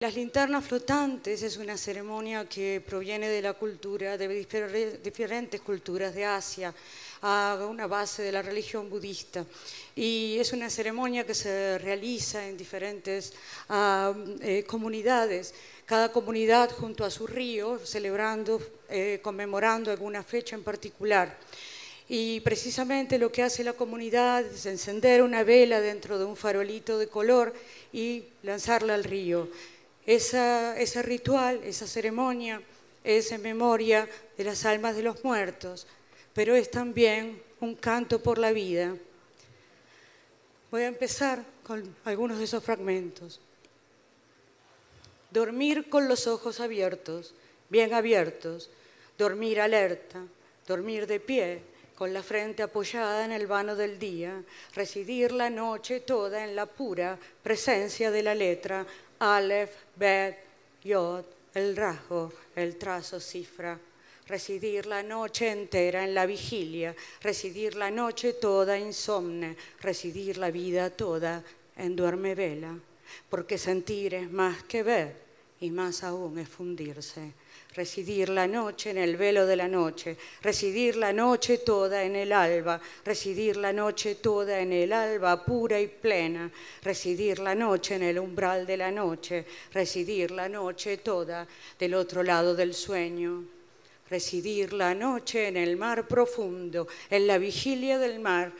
Las linternas flotantes es una ceremonia que proviene de la cultura, de diferentes culturas de Asia, a una base de la religión budista. Y es una ceremonia que se realiza en diferentes eh, comunidades, cada comunidad junto a su río, celebrando, eh, conmemorando alguna fecha en particular. Y precisamente lo que hace la comunidad es encender una vela dentro de un farolito de color y lanzarla al río. Esa, ese ritual, esa ceremonia es en memoria de las almas de los muertos, pero es también un canto por la vida. Voy a empezar con algunos de esos fragmentos. Dormir con los ojos abiertos, bien abiertos, dormir alerta, dormir de pie, con la frente apoyada en el vano del día, residir la noche toda en la pura presencia de la letra, Aleph, Bet, Yod, el rasgo, el trazo, cifra. Residir la noche entera en la vigilia, residir la noche toda insomne, residir la vida toda en duerme vela, porque sentir es más que ver y más aún es fundirse, residir la noche en el velo de la noche, residir la noche toda en el alba, residir la noche toda en el alba pura y plena, residir la noche en el umbral de la noche, residir la noche toda del otro lado del sueño. Residir la noche en el mar profundo, en la vigilia del mar,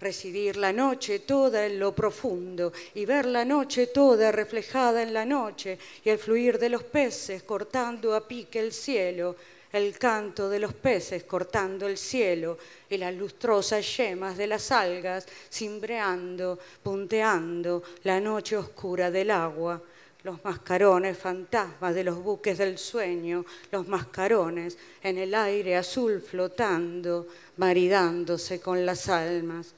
recibir la noche toda en lo profundo y ver la noche toda reflejada en la noche y el fluir de los peces cortando a pique el cielo, el canto de los peces cortando el cielo y las lustrosas yemas de las algas cimbreando, punteando la noche oscura del agua los mascarones fantasmas de los buques del sueño, los mascarones en el aire azul flotando, maridándose con las almas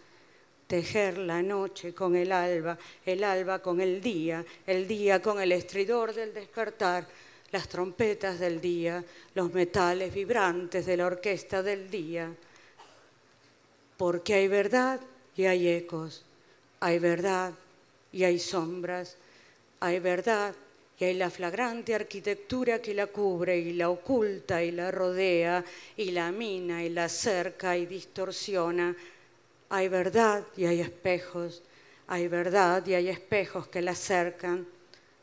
tejer la noche con el alba, el alba con el día, el día con el estridor del despertar, las trompetas del día, los metales vibrantes de la orquesta del día. Porque hay verdad y hay ecos, hay verdad y hay sombras, hay verdad y hay la flagrante arquitectura que la cubre y la oculta y la rodea y la mina y la cerca y distorsiona hay verdad y hay espejos, hay verdad y hay espejos que la acercan,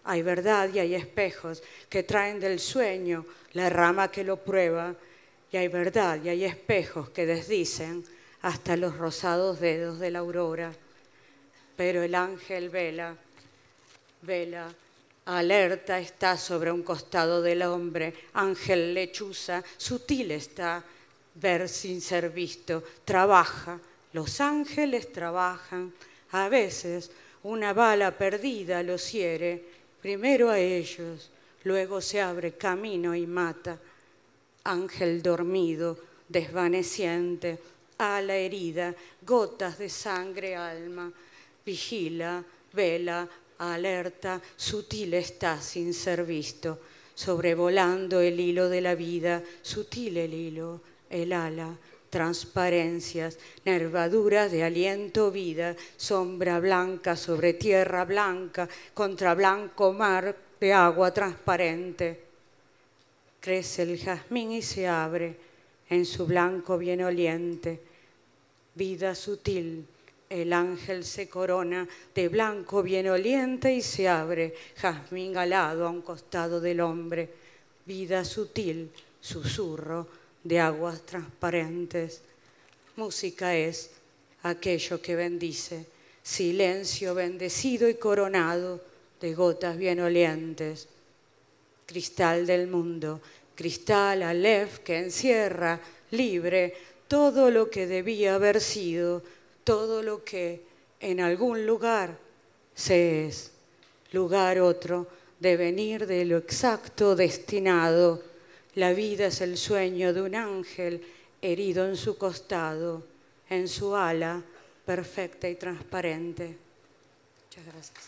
hay verdad y hay espejos que traen del sueño la rama que lo prueba, y hay verdad y hay espejos que desdicen hasta los rosados dedos de la aurora. Pero el ángel vela, vela, alerta está sobre un costado del hombre, ángel lechuza, sutil está ver sin ser visto, trabaja, los ángeles trabajan, a veces una bala perdida los hiere, primero a ellos, luego se abre camino y mata. Ángel dormido, desvaneciente, ala herida, gotas de sangre alma, vigila, vela, alerta, sutil está sin ser visto, sobrevolando el hilo de la vida, sutil el hilo, el ala, transparencias, nervaduras de aliento vida, sombra blanca sobre tierra blanca, contra blanco mar de agua transparente. Crece el jazmín y se abre en su blanco bienoliente. Vida sutil, el ángel se corona de blanco bienoliente y se abre, jazmín alado a un costado del hombre. Vida sutil, susurro, de aguas transparentes. Música es aquello que bendice, silencio bendecido y coronado de gotas bien olientes. Cristal del mundo, cristal alef que encierra, libre, todo lo que debía haber sido, todo lo que en algún lugar se es, lugar otro, de venir de lo exacto destinado la vida es el sueño de un ángel herido en su costado, en su ala perfecta y transparente. Muchas gracias.